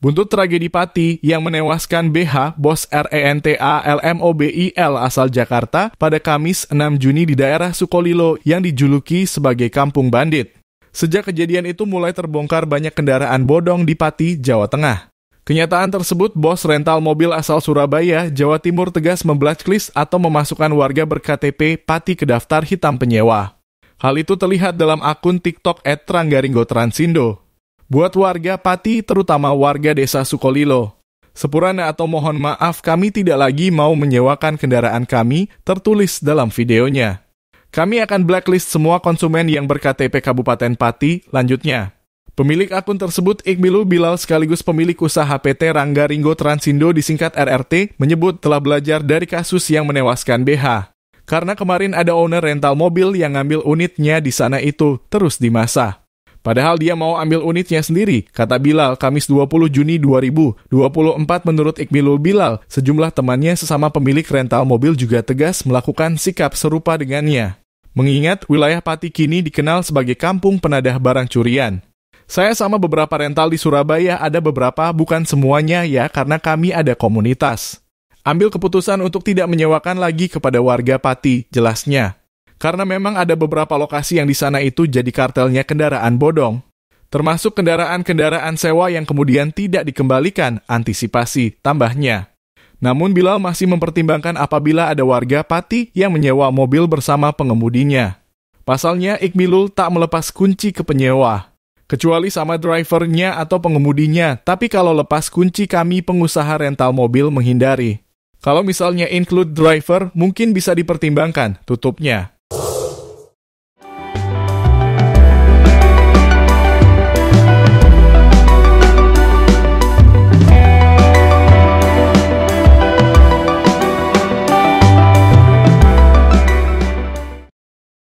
Buntut tragedi Pati yang menewaskan BH, bos RENTA LMOBIL asal Jakarta pada Kamis 6 Juni di daerah Sukolilo yang dijuluki sebagai Kampung Bandit. Sejak kejadian itu mulai terbongkar banyak kendaraan bodong di Pati, Jawa Tengah. Kenyataan tersebut, bos rental mobil asal Surabaya, Jawa Timur tegas memblacklist atau memasukkan warga berKTP Pati ke daftar hitam penyewa. Hal itu terlihat dalam akun TikTok @tranggaringgoTransindo. Buat warga Pati, terutama warga desa Sukolilo. Sepurana atau mohon maaf kami tidak lagi mau menyewakan kendaraan kami tertulis dalam videonya. Kami akan blacklist semua konsumen yang berKTP Kabupaten Pati, lanjutnya. Pemilik akun tersebut Iqbilu Bilal sekaligus pemilik usaha PT Rangga Ringgo Transindo disingkat RRT menyebut telah belajar dari kasus yang menewaskan BH. Karena kemarin ada owner rental mobil yang ngambil unitnya di sana itu terus dimasah. Padahal dia mau ambil unitnya sendiri, kata Bilal Kamis 20 Juni 2024. menurut Iqbilul Bilal, sejumlah temannya sesama pemilik rental mobil juga tegas melakukan sikap serupa dengannya. Mengingat wilayah Pati kini dikenal sebagai kampung penadah barang curian. Saya sama beberapa rental di Surabaya ada beberapa, bukan semuanya ya karena kami ada komunitas. Ambil keputusan untuk tidak menyewakan lagi kepada warga Pati, jelasnya. Karena memang ada beberapa lokasi yang di sana itu jadi kartelnya kendaraan bodong. Termasuk kendaraan-kendaraan sewa yang kemudian tidak dikembalikan, antisipasi tambahnya. Namun Bilal masih mempertimbangkan apabila ada warga Pati yang menyewa mobil bersama pengemudinya. Pasalnya, Iqbilul tak melepas kunci ke penyewa, kecuali sama drivernya atau pengemudinya, tapi kalau lepas kunci kami pengusaha rental mobil menghindari. Kalau misalnya include driver, mungkin bisa dipertimbangkan tutupnya.